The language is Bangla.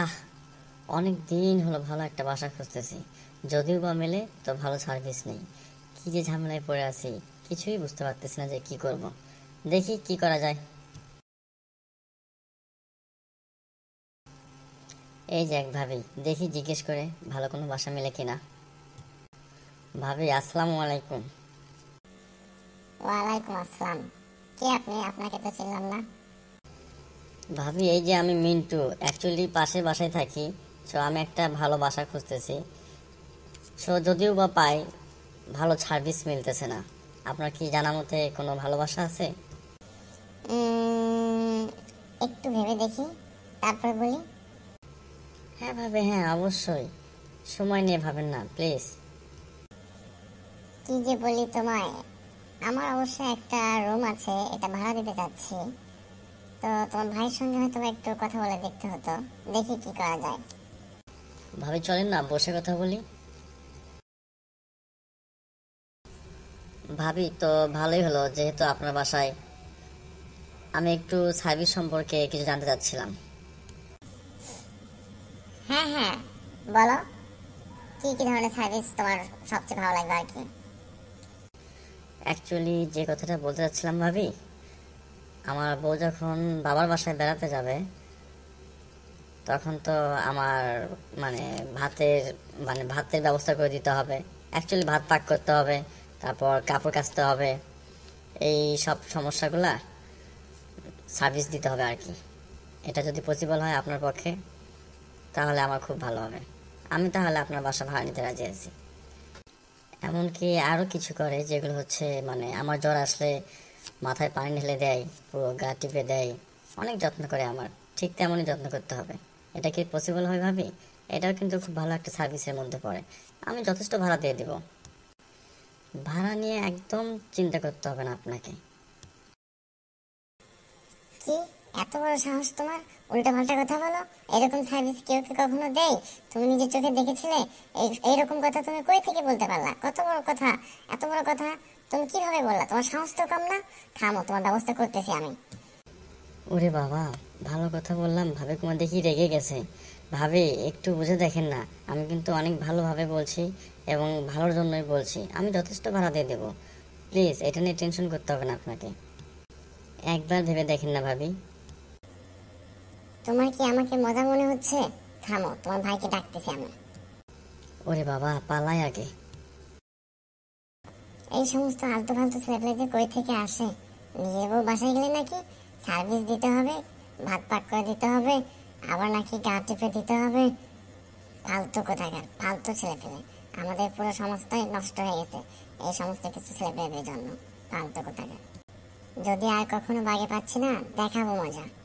আহ অনেক দিন হলো ভালো একটা বাসা খুঁজতেছি যদিও বা মেলে তো ভালো সার্ভিস নেই কি যে ঝামেলায় পড়ে আছি কিছুই বুঝতে পারতেছি না যে কি করব। দেখি কি করা যায় এই যে এক ভাবি দেখি জিজ্ঞেস করে ভালো কোনো বাসা মেলে কিনা ভাবি আসসালামু আলাইকুম ওয়ালাইকুম আসসালাম কে আপনি আপনাকে তো চিনলাম না ভাবি এই যে আমি মিন্টু অ্যাকচুয়ালি পাশে বাসায় থাকি সো আমি একটা ভালো বাসা খুঁজতেছি সো যদিও বা পাই ভালো সার্ভিস মিলতেছে না আপনার কি জানা মতে কোনো ভালো বাসা আছে একটু ভেবে দেখি তারপর বলি হ্যাঁ ভাবে হ্যাঁ অবশ্যই সময় নিয়ে ভাবেন না প্লিজ কি যে বলি তোমায় আমার অবশ্য একটা রুম আছে এটা ভাড়া দিতে চাচ্ছি তো তোমার ভাইয়ের সঙ্গে হয়তো একটু কথা বলে দেখতে হতো দেখি কি করা যায় ভাবি চলেন না বসে কথা বলি ভাবি তো ভালোই হলো যেহেতু আপনার বাসায় আমি একটু সার্ভিস সম্পর্কে কিছু জানতে চাচ্ছিলাম হ্যাঁ হ্যাঁ বলো কি কি ধরনের সার্ভিস তোমার সবচেয়ে ভালো লাগবে আর কি অ্যাকচুয়ালি যে কথাটা বলতে চাচ্ছিলাম ভাবি আমার বউ যখন বাবার বাসায় বেড়াতে যাবে তখন তো আমার মানে ভাতের মানে ভাতের ব্যবস্থা করে দিতে হবে অ্যাকচুয়ালি ভাত পাক করতে হবে তারপর কাপড় কাচতে হবে এই সব সমস্যাগুলা সার্ভিস দিতে হবে আর কি এটা যদি পসিবল হয় আপনার পক্ষে তাহলে আমার খুব ভালো হবে আমি তাহলে আপনার বাসা ভাড়া নিতে রাজি আছি এমনকি আরও কিছু করে যেগুলো হচ্ছে মানে আমার জ্বর আসলে মাথায় পানি ঢেলে দেয় পুরো গা টিপে দেয় অনেক যত্ন করে আমার ঠিক তেমনই যত্ন করতে হবে এটা কি পসিবল হয় ভাবি এটাও কিন্তু খুব ভালো একটা সার্ভিসের মধ্যে পড়ে আমি যথেষ্ট ভাড়া দিয়ে দেব ভাড়া নিয়ে একদম চিন্তা করতে হবে না আপনাকে এত বড় সাহস তোমার উল্টা পাল্টা কথা বলো এরকম সার্ভিস কেউ কি কখনো দেয় তুমি নিজের চোখে দেখেছিলে এইরকম কথা তুমি কই থেকে বলতে পারলা কত বড় কথা এত বড় কথা তুমি কিভাবে বললা তোমার সাহস তো কম না থামো তোমার ব্যবস্থা করতেছি আমি ওরে বাবা ভালো কথা বললাম ভাবে তোমার দেখি রেগে গেছে ভাবে একটু বুঝে দেখেন না আমি কিন্তু অনেক ভালোভাবে বলছি এবং ভালোর জন্যই বলছি আমি যথেষ্ট ভাড়া দিয়ে দেবো প্লিজ এটা নিয়ে টেনশন করতে হবে না আপনাকে একবার ভেবে দেখেন না ভাবি তোমার কি আমাকে মজা মনে হচ্ছে থামো তোমার ভাইকে ডাকতেছি আমি ওরে বাবা পালাই আগে এই সমস্ত আলতু ফালতু ছেলেপেলে যে কই থেকে আসে নিজের বাসায় গেলে নাকি সার্ভিস দিতে হবে ভাত পাক করে দিতে হবে আবার নাকি গা টিপে দিতে হবে ফালতু কোথাকার ফালতু ছেলেপেলে আমাদের পুরো সমস্তই নষ্ট হয়ে গেছে এই সমস্ত কিছু ছেলেপেলেদের জন্য ফালতু কোথাকার যদি আর কখনো বাগে পাচ্ছি না দেখাবো মজা